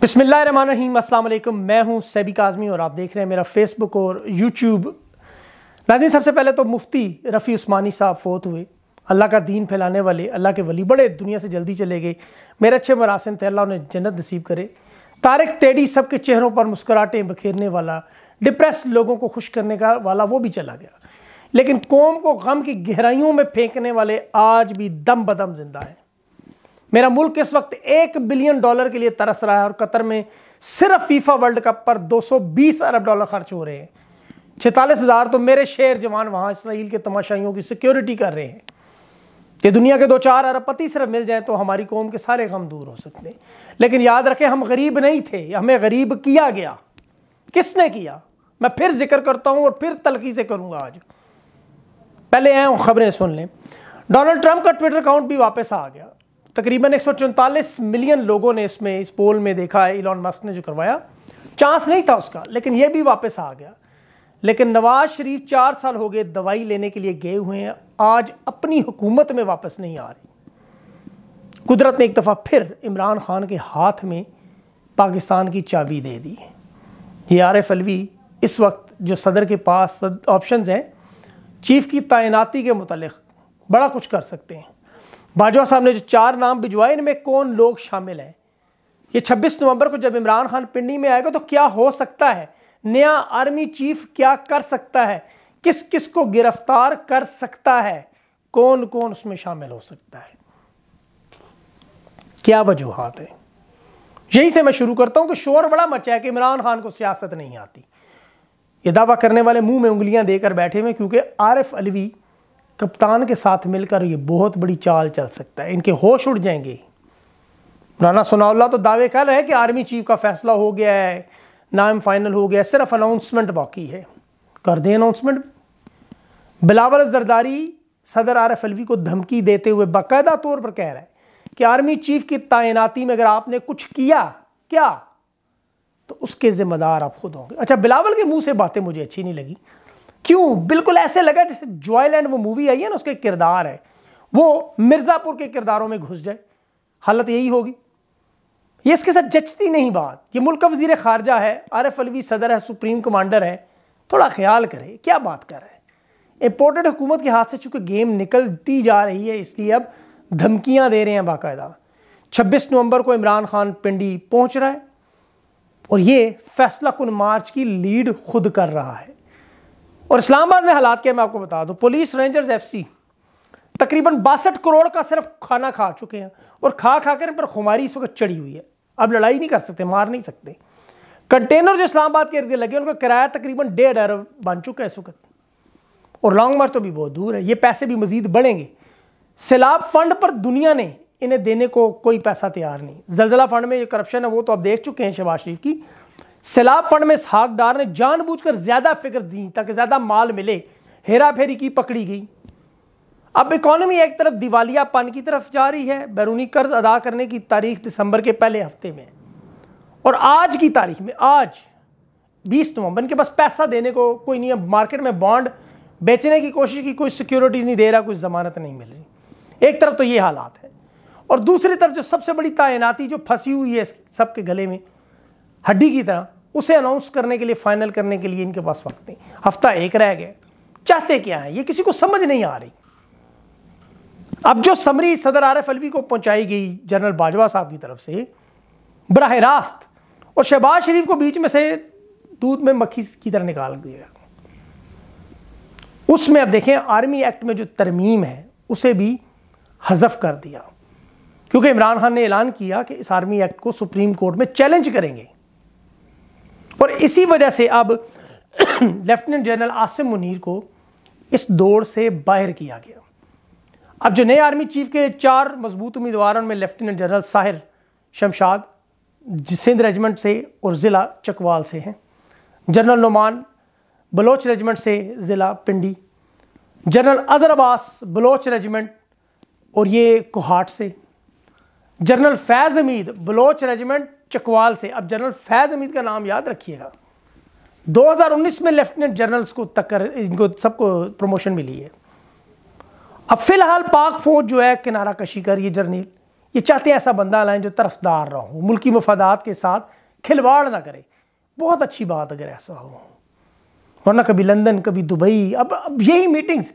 बिसमीम मैं हूं सैबिक आज़मी और आप देख रहे हैं मेरा फेसबुक और यूट्यूब नाजी सबसे पहले तो मुफ्ती रफ़ी उस्मानी साहब फोत हुए अल्लाह का दीन फैलाने वाले अल्लाह के वली बड़े दुनिया से जल्दी चले गए मेरे अच्छे मरासम थे अल्लाह उन्हें जन्नत नसीब करे तारक तेडी सबके चेहरों पर मुस्कराहटें बखेरने वाला डिप्रेस लोगों को खुश करने का वाला वो भी चला गया लेकिन कौम को गम की गहराइयों में फेंकने वाले आज भी दम बदम जिंदा हैं मेरा मुल्क इस वक्त एक बिलियन डॉलर के लिए तरस रहा है और कतर में सिर्फ फीफा वर्ल्ड कप पर 220 अरब डॉलर खर्च हो रहे हैं छतालीस हज़ार तो मेरे शेर जवान वहां इसराइल के तमाशाइयों की सिक्योरिटी कर रहे हैं कि दुनिया के दो चार पति सिर्फ मिल जाए तो हमारी कौम के सारे गम दूर हो सकते हैं लेकिन याद रखें हम गरीब नहीं थे हमें गरीब किया गया किसने किया मैं फिर जिक्र करता हूँ और फिर तलखी से करूंगा आज पहले आए खबरें सुन लें डोनाल्ड ट्रंप का ट्विटर अकाउंट भी वापस आ गया तकरीबन एक मिलियन लोगों ने इसमें इस पोल में देखा है इलॉन मस्क ने जो करवाया चांस नहीं था उसका लेकिन यह भी वापस आ गया लेकिन नवाज शरीफ चार साल हो गए दवाई लेने के लिए गए हुए हैं आज अपनी हुकूमत में वापस नहीं आ रही कुदरत ने एक दफ़ा फिर इमरान खान के हाथ में पाकिस्तान की चाबी दे दी है ये एफ अलवी इस वक्त जो सदर के पास ऑप्शंस हैं चीफ की तैनाती के मतलब बड़ा कुछ कर सकते हैं बाजवा साहब ने जो चार नाम भिजवाए इनमें कौन लोग शामिल हैं ये 26 नवंबर को जब इमरान खान पिंडी में आएगा तो क्या हो सकता है नया आर्मी चीफ क्या कर सकता है किस किस को गिरफ्तार कर सकता है कौन कौन उसमें शामिल हो सकता है क्या वजूहत है यही से मैं शुरू करता हूं कि शोर बड़ा मचा है कि इमरान खान को सियासत नहीं आती ये दावा करने वाले मुंह में उंगलियां देकर बैठे हुए क्योंकि आरिफ अलवी कप्तान के साथ मिलकर ये बहुत बड़ी चाल चल सकता है इनके होश उड़ जाएंगे राना सोनाउल्ला तो दावे कर रहे हैं कि आर्मी चीफ का फैसला हो गया है नाम फाइनल हो गया सिर्फ अनाउंसमेंट बाकी है कर दें अनाउंसमेंट बिलावल जरदारी सदर आरफ अलवी को धमकी देते हुए बाकायदा तौर पर कह रहा है कि आर्मी चीफ की तैनाती में अगर आपने कुछ किया क्या तो उसके जिम्मेदार आप खुद होंगे अच्छा बिलावल के मुंह से बातें मुझे अच्छी नहीं लगी क्यों बिल्कुल ऐसे लगा जैसे जॉयलैंड वो मूवी आई है ना उसके किरदार है वो मिर्ज़ापुर के किरदारों में घुस जाए हालत यही होगी ये इसके साथ जचती नहीं बात ये मुल्क का वजीर खारजा है आरफ अलवी सदर है सुप्रीम कमांडर है थोड़ा ख्याल करें क्या बात कर रहे हैं इम्पोर्टेड हुकूमत के हाथ से चूंकि गेम निकलती जा रही है इसलिए अब धमकियाँ दे रहे हैं बाकायदा छब्बीस नवंबर को इमरान खान पिंडी पहुँच रहा है और ये फैसला कुन मार्च की लीड खुद कर रहा है और इस्लामाबाद में हालात क्या मैं आपको बता दूं पुलिस रेंजर्स एफसी तकरीबन बासठ करोड़ का सिर्फ खाना खा चुके हैं और खा खा कर इन पर खुमारी इस वक्त चढ़ी हुई है अब लड़ाई नहीं कर सकते मार नहीं सकते कंटेनर जो इस्लामाबाद के इर्द लगे उनका किराया तकरीबन डेढ़ अरब बन चुका है इस वक्त और लॉन्ग मार्च तो भी बहुत दूर है ये पैसे भी मजीद बढ़ेंगे सैलाब फंड पर दुनिया ने इन्हें देने को कोई पैसा तैयार नहीं जलजिला फंड में जो करप्शन है वो तो आप देख चुके हैं शहबाज शरीफ की सैलाब फंड में इसहाकडार ने जानबूझकर ज्यादा फिक्र दी ताकि ज्यादा माल मिले हेरा फेरी की पकड़ी गई अब इकोनॉमी एक तरफ दिवालियापन की तरफ जा रही है बैरूनी कर्ज अदा करने की तारीख दिसंबर के पहले हफ्ते में और आज की तारीख में आज 20 नवंबर इनके पास पैसा देने को कोई नहीं है मार्केट में बॉन्ड बेचने की कोशिश की कोई सिक्योरिटीज़ नहीं दे रहा कोई ज़मानत नहीं मिल रही एक तरफ तो ये हालात है और दूसरी तरफ जो सबसे बड़ी तैनाती जो फंसी हुई है सबके गले में हड्डी की तरह उसे अनाउंस करने के लिए फाइनल करने के लिए इनके पास वक्त नहीं हफ्ता एक रह गया चाहते क्या है ये किसी को समझ नहीं आ रही अब जो समरी सदर आर एफ को पहुंचाई गई जनरल बाजवा साहब की तरफ से बरह रास्त और शहबाज शरीफ को बीच में से दूध में मक्खी की तरह निकाल दिया उसमें अब देखें आर्मी एक्ट में जो तरमीम है उसे भी हजफ कर दिया क्योंकि इमरान खान ने ऐलान किया कि इस आर्मी एक्ट को सुप्रीम कोर्ट में चैलेंज करेंगे और इसी वजह से अब लेफ्टिनेंट जनरल आसिम मुनीर को इस दौड़ से बाहर किया गया अब जो नए आर्मी चीफ के चार मजबूत उम्मीदवारों में lieutenant general Sahir Shamshad Sindh regiment से और ज़िला चकवाल से हैं जनरल नुमान बलोच रेजिमेंट से ज़िला पिंडी जनरल अजहर अब्बास बलोच रेजिमेंट और ये कोहाट से जनरल फैज़ हमीद बलोच रेजिमेंट चकवाल से अब जनरल फैज़ हमीद का नाम याद रखिएगा 2019 में लेफ्टिनेंट जनरल्स को तकर इनको सबको प्रमोशन मिली है अब फिलहाल पाक फौज जो है किनारा कशी कर ये जर्नील ये चाहते हैं ऐसा बंदा लाएं जो तरफदार ना हो मुल्की मफादात के साथ खिलवाड़ ना करे बहुत अच्छी बात अगर ऐसा हो वरना कभी लंदन कभी दुबई अब अब यही मीटिंग्स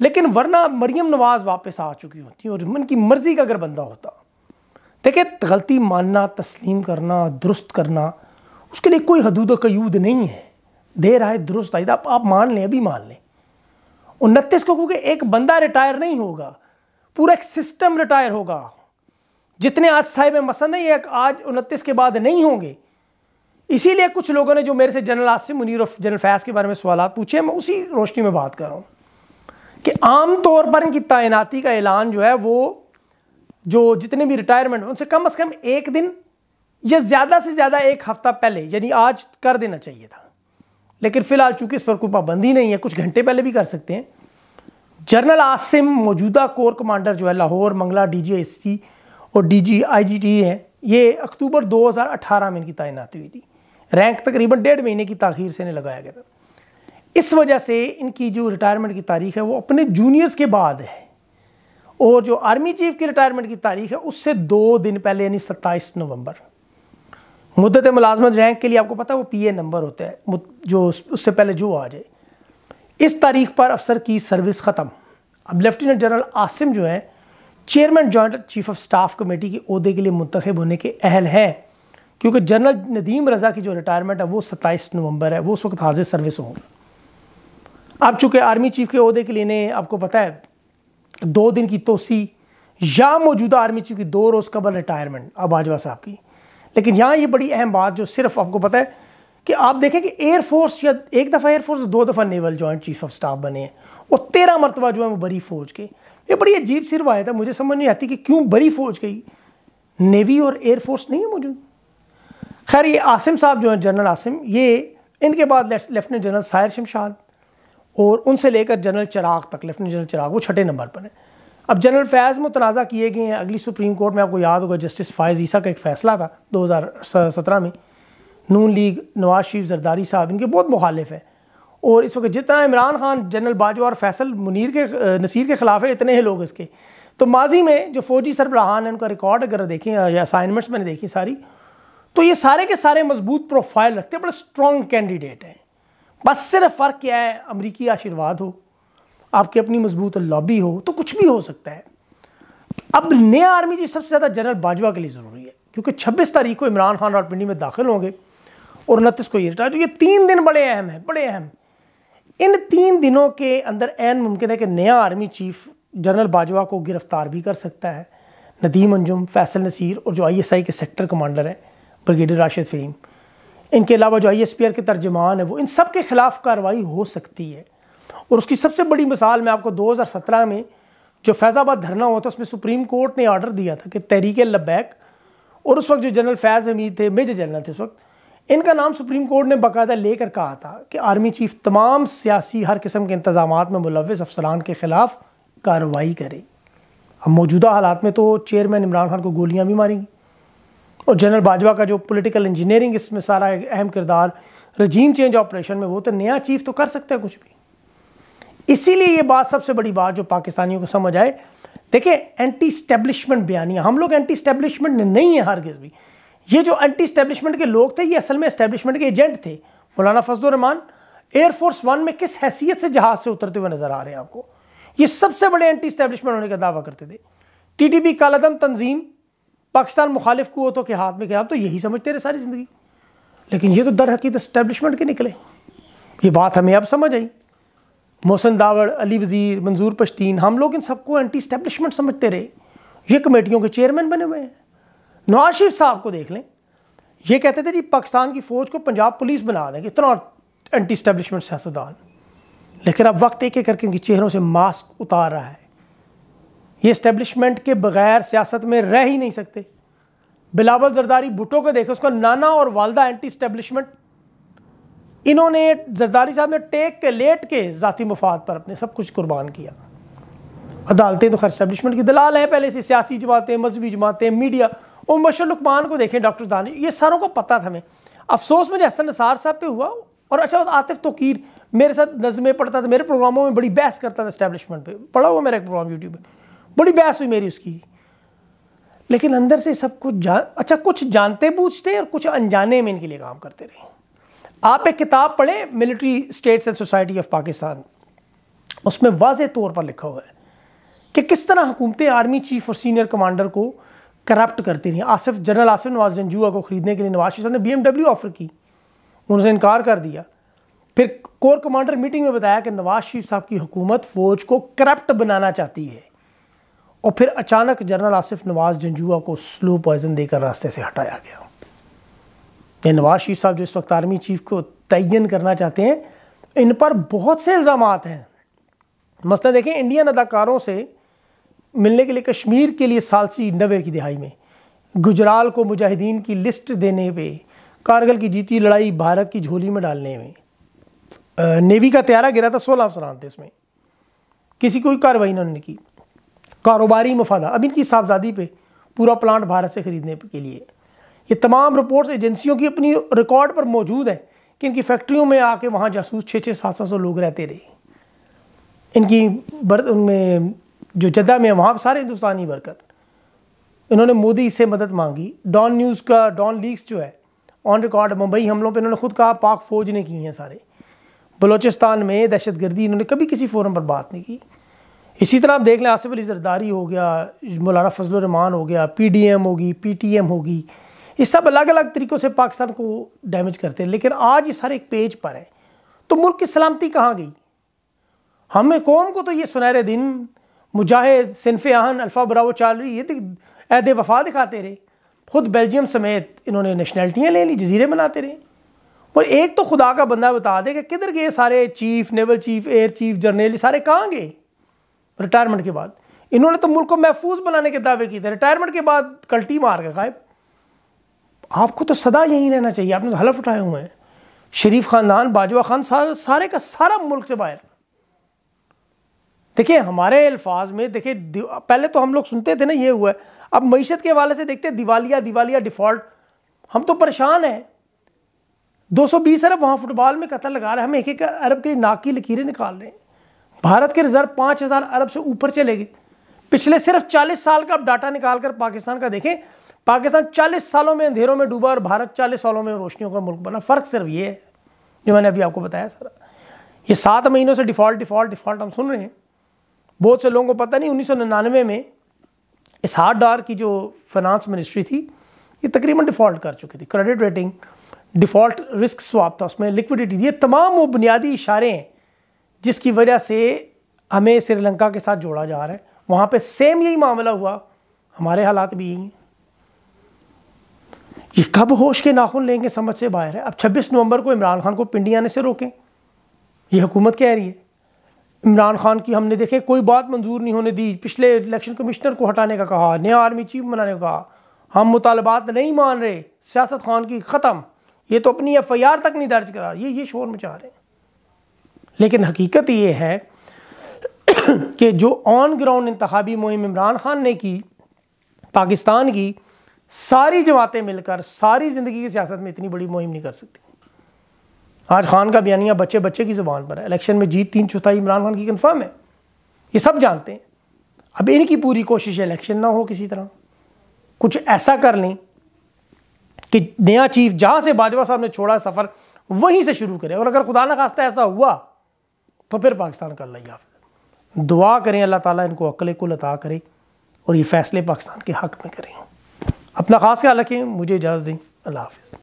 लेकिन वरना मरियम नवाज़ वापस आ चुकी होती और मन की मर्ज़ी का अगर बंदा होता देखिए गलती मानना तस्लीम करना दुरुस्त करना उसके लिए कोई हदूद कयूद नहीं है देर आए दुरुस्त आए आप, आप मान लें अभी मान लें उनतीस को क्योंकि एक बंदा रिटायर नहीं होगा पूरा एक सिस्टम रिटायर होगा जितने आज साहिब मसंद है ये आज उनतीस के बाद नहीं होंगे इसीलिए कुछ लोगों ने जो मेरे से जनरल आसिम मुनीर जनरल फैज़ के बारे में सवाल पूछे मैं उसी रोशनी में बात कर रहा हूँ कि आम तौर पर इनकी तैनाती का ऐलान जो है वो जो जितने भी रिटायरमेंट उनसे कम से कम एक दिन या ज़्यादा से ज़्यादा एक हफ्ता पहले यानी आज कर देना चाहिए था लेकिन फ़िलहाल चूंकि इस पर कोई पाबंदी नहीं है कुछ घंटे पहले भी कर सकते हैं जनरल आसिम मौजूदा कोर कमांडर जो है लाहौर मंगला डीजीएससी और डी टी हैं ये अक्टूबर 2018 में इनकी तैनाती हुई थी रैंक तकरीबन डेढ़ महीने की तखीर से इन्हें लगाया गया था इस वजह से इनकी जो रिटायरमेंट की तारीख है वो अपने जूनियर्स के बाद है और जो आर्मी चीफ की रिटायरमेंट की तारीख है उससे दो दिन पहले यानी सत्ताईस नवंबर मुद्दत मुलाजमत रैंक के लिए आपको पता है वो पीए नंबर होता है जो उससे पहले जो आ जाए इस तारीख पर अफसर की सर्विस ख़त्म अब लेफ्टिनेंट जनरल आसिम जो हैं chairman joint chief of staff committee के अहदे के लिए मुंतखब होने के अहल हैं क्योंकि जनरल नदीम रज़ा की जो रिटायरमेंट है वो सत्ताईस नवंबर है वो उस वक्त हाजिर सर्विस होंगे अब चूँकि आर्मी चीफ के अहदे के लिए इन्हें आपको पता है दो दिन की तोसी या मौजूदा आर्मी चीफ की दो रोज़ कबल रिटायरमेंट अब बाजवा साहब की लेकिन यहाँ ये बड़ी अहम बात जो सिर्फ आपको पता है कि आप देखें कि एयरफोर्स या एक दफ़ा एयरफोर्स दो दफ़ा naval joint chief of staff बने हैं और तेरह मरतबा जो है वो बरी फौज के ये बड़ी अजीब सिर रवायत था मुझे समझ नहीं आती कि क्यों बरी फौज गई नेवी और एयरफोर्स नहीं है मौजूद खैर ये आसिम साहब जो हैं जनरल आसिम ये इनके बाद लेफ्टिनेंट जनरल साहिर शमशाद और उनसे लेकर जनरल चराग तक लेफ्टिनेंट जनरल चराग वो छठे नंबर पर हैं अब जनरल फैज़ में तनाज़ा किए गए हैं अगली सुप्रीम कोर्ट में आपको याद होगा जस्टिस फ़ायज़ ईसा का एक फ़ैसला था 2017 में नून लीग नवाज शरीफ जरदारी साहब इनके बहुत मुखालिफ हैं और इस वक्त जितना इमरान खान जनरल बाजवा और फैसल मुनीर के नसीर के ख़िलाफ़ है इतने हैं लोग इसके तो माजी में जो फ़ौजी सरबराहान हैं उनका रिकॉर्ड अगर देखें या असाइनमेंट्स मैंने देखी सारी तो ये सारे के सारे मजबूत प्रोफाइल रखते हैं बड़े स्ट्रॉन्ग कैंडिडेट हैं बस सिर्फ फ़र्क क्या है अमरीकी आशीर्वाद हो आपकी अपनी मजबूत लॉबी हो तो कुछ भी हो सकता है अब नया आर्मी जी सबसे ज़्यादा जनरल बाजवा के लिए ज़रूरी है क्योंकि 26 तारीख को इमरान खान रावलपिंडी में दाखिल होंगे और उनतीस को ये रिटायर तो ये तीन दिन बड़े अहम हैं बड़े अहम इन तीन दिनों के अंदर एन मुमकिन है कि नया आर्मी चीफ जनरल बाजवा को गिरफ्तार भी कर सकता है नदीम अंजुम फैसल नसीर और जो आईएसआई के सेक्टर कमांडर हैं ब्रिगेडियर राशिद फ़हीम इनके अलावा जो आई एस पी आर के तर्जमान है वो इन सब के ख़िलाफ़ कार्रवाई हो सकती है और उसकी सबसे बड़ी मिसाल मैं आपको 2017 में जो फैज़ाबाद धरना हुआ था उसमें सुप्रीम कोर्ट ने आर्डर दिया था कि तहरीक लबैक और उस वक्त जो जनरल फैज़ हमीद थे मेजर जनरल थे उस वक्त इनका नाम सुप्रीम कोर्ट ने बाकायदा लेकर कहा था कि आर्मी चीफ तमाम सियासी हर किस्म के इंतजाम में मुलविस अफसरान के ख़िलाफ़ कार्रवाई करे अब मौजूदा हालात में तो चेयरमैन इमरान खान को गोलियाँ भी मारेंगी और जनरल बाजवा का जो पॉलिटिकल इंजीनियरिंग इसमें सारा अहम किरदार रजीम चेंज ऑपरेशन में वो तो नया चीफ तो कर सकता है कुछ भी इसीलिए ये बात सबसे बड़ी बात जो पाकिस्तानियों को समझ आए देखिए एंटी स्टैब्लिशमेंट बयानियाँ हम लोग एंटी स्टैब्लिशमेंट नहीं है हरगिज़ भी ये जो एंटी स्टैब्लिशमेंट के लोग थे ये असल में स्टैब्लिशमेंट के एजेंट थे मौलाना फजलरहमान एयरफोर्स वन में किस हैसियत से जहाज़ से उतरते हुए नज़र आ रहे हैं आपको ये सबसे बड़े एंटी स्टैब्लिशमेंट होने का दावा करते थे टीटीपी कालादम तंजीम पाकिस्तान मुखालिफ कुतों के हाथ में गया आप तो यही समझते रहे सारी ज़िंदगी लेकिन ये तो दर हकीकत इस्टेबलिशमेंट के निकले ये बात हमें अब समझ आई मोहसन दावड़ अली वज़ीर मंजूर पश्तीन हम लोग इन सबको एंटी इस्टेब्लिशमेंट समझते रहे ये कमेटियों के चेयरमैन बने हुए हैं नवाज शरीफ साहब को देख लें ये कहते थे जी पाकिस्तान की फ़ौज को पंजाब पुलिस बना देंगे इतना एंटी इस्टेबलिशमेंट सियासतदान लेकिन अब वक्त एक एक करके इनके चेहरों से मास्क उतार रहा है ये इस्टेब्लिशमेंट के बगैर सियासत में रह ही नहीं सकते बिलावल जरदारी भुटो को देखे उसका नाना और वालदा एंटी इस्टेब्लिशमेंट इन्होंने जरदारी साहब ने टेक के लेट के ज़ाती मफाद पर अपने सब कुछ कुर्बान किया अदालतें तो खैर इस्टेब्लिशमेंट की दलाल हैं पहले से सियासी जमातें मजहबी जमातें मीडिया और मशर लुकमान को देखें डॉक्टर दानी ये सारों को पता था हमें अफसोस मुझे हसन नसार साहब पर हुआ और अच्छा आतिफ तोकीर मेरे साथ नज़में पढ़ता था मेरे प्रोग्रामों में बड़ी बहस करता था इस्टेब्लिशमेंट पर पढ़ा हुआ मेरा एक प्रोग्राम यूट्यूब पर बड़ी बहस हुई मेरी उसकी लेकिन अंदर से सब कुछ जान अच्छा कुछ जानते बूझते और कुछ अनजाने में इनके लिए काम करते रहे आप एक किताब पढ़ें military states and society of Pakistan उसमें वाज तौर पर लिखा हुआ है कि किस तरह हुकूमतें आर्मी चीफ और सीनियर कमांडर को करप्ट करती रही आसिफ जनरल आसिफ नवाज जंजुआ को खरीदने के लिए नवाज शरीफ ने बी ऑफ़र की उन्होंने इनकार कर दिया फिर कोर कमांडर मीटिंग में बताया कि नवाज शरीफ साहब की हुकूमत फ़ौज को करप्ट बनाना चाहती है और फिर अचानक जनरल आसिफ नवाज जंजुआ को स्लो पॉइजन देकर रास्ते से हटाया गया ये नवाज शरीफ साहब जो इस वक्त आर्मी चीफ को तयन करना चाहते हैं इन पर बहुत से इल्ज़ाम हैं मसला देखें इंडियन अदाकारों से मिलने के लिए कश्मीर के लिए सालसी नबे की दिहाई में गुजराल को मुजाहिदीन की लिस्ट देने पे कारगिल की जीती लड़ाई भारत की झोली में डालने में नेवी का त्यारा गिरा था सोलह अफसरान थे इसमें किसी कोई कार्रवाई उन्होंने की कारोबारी मफादा अब इनकी साहबजादी पे पूरा प्लांट भारत से ख़रीदने के लिए ये तमाम रिपोर्ट्स एजेंसियों की अपनी रिकॉर्ड पर मौजूद हैं कि इनकी फैक्ट्रियों में आके वहाँ जासूस छः छः सात सात सौ लोग रहते रहे इनकी बर उनमें जो जद्दा में वहाँ सारे हिंदुस्तानी वर्कर इन्होंने मोदी से मदद मांगी डॉन न्यूज़ का डॉन लीक्स जो है ऑन रिकॉर्ड मुंबई हमलों पर इन्होंने खुद कहा पाक फ़ौज ने किए हैं सारे बलोचिस्तान में दहशत गर्दी इन्होंने कभी किसी फोरम पर बात नहीं की इसी तरह आप देख लें आसिफ अली जरदारी हो गया मौलाना फजलरहमान हो गया पी डी एम होगी पी टी एम होगी ये सब अलग अलग तरीक़ों से पाकिस्तान को डैमेज करते हैं लेकिन आज ये हर एक पेज पर है तो मुल्क की सलामती कहाँ गई हमें कौम को तो ये सुनहरे दिन मुजाहिद सिनफ आहन अल्फा बराव चाल रही ये तो ऐद वफा दिखाते रहे खुद बेल्जियम समेत इन्होंने नेशनैलिटियाँ ले ली जजीरे बनाते रहे और एक तो खुदा का बंदा बता दे कि किधर गए सारे chief naval chief air chief general सारे कहाँ गए रिटायरमेंट के बाद इन्होंने तो मुल्क को महफूज बनाने के दावे किए थे रिटायरमेंट के बाद कल टीम गए गायब आपको तो सदा यहीं रहना चाहिए आपने तो हलफ उठाए हुए हैं शरीफ खानदान बाजवा खान सारे सारे का सारा मुल्क से बाहर देखिए हमारे अल्फाज में देखिए पहले तो हम लोग सुनते थे ना ये हुआ है अब मीशत के हवाले से देखते हैं दिवालिया दिवालिया डिफ़ॉल्ट हम तो परेशान हैं 220 अरब वहाँ फुटबॉल में कतल लगा रहे हैं हम एक एक अरब के लिए नाक की लकीरें निकाल रहे हैं भारत के रिजर्व पाँच हज़ार अरब से ऊपर चले गए पिछले सिर्फ चालीस साल का आप डाटा निकाल कर पाकिस्तान का देखें पाकिस्तान चालीस सालों में अंधेरों में डूबा और भारत चालीस सालों में रोशनियों का मुल्क बना फ़र्क सिर्फ ये है जो मैंने अभी आपको बताया सर ये सात महीनों से डिफ़ॉल्ट डिफ़ॉल्ट डिफ़ॉल्ट हम सुन रहे हैं बहुत से लोगों को पता नहीं उन्नीस में इसहार डार की जो फाइनेंस मिनिस्ट्री थी ये तकरीबन डिफ़ॉल्ट कर चुकी थी credit rating default risk swap था उसमें लिक्विडिटी ये तमाम वो बुनियादी इशारे हैं जिसकी वजह से हमें श्रीलंका के साथ जोड़ा जा रहा है वहाँ पे सेम यही मामला हुआ हमारे हालात भी यही हैं ये कब होश के नाखून लेंगे समझ से बाहर है अब 26 नवंबर को इमरान खान को पिंडी आने से रोकें ये हुकूमत कह रही है इमरान खान की हमने देखे कोई बात मंजूर नहीं होने दी पिछले इलेक्शन कमिश्नर को हटाने का कहा नया आर्मी चीफ बनाने का कहा हम मुतालबात नहीं मान रहे सियासत खान की ख़त्म ये तो अपनी एफ आई आर तक नहीं दर्ज करा ये ये शोर मचा रहे हैं लेकिन हकीकत ये है कि जो ऑन ग्राउंड इंतबी मुहिम इमरान खान ने की पाकिस्तान की सारी जमातें मिलकर सारी ज़िंदगी की सियासत में इतनी बड़ी मुहिम नहीं कर सकती आज खान का बयानिया बच्चे बच्चे की ज़ुबान पर है इलेक्शन में जीत तीन चौथाई इमरान खान की कन्फर्म है ये सब जानते हैं अब इनकी पूरी कोशिश है इलेक्शन ना हो किसी तरह कुछ ऐसा कर लें कि नया चीफ जहाँ से बाजवा साहब ने छोड़ा सफ़र वहीं से शुरू करें और अगर खुदा ना खास्ता ऐसा हुआ तो फिर पाकिस्तान का अल्लाह हाफ दुआ करें अल्लाह ताला इनको अकल को लता करे और ये फ़ैसले पाकिस्तान के हक़ में करें अपना ख़ास ख्याल रखें मुझे इजाज़त दें अल्लाह हाफिज़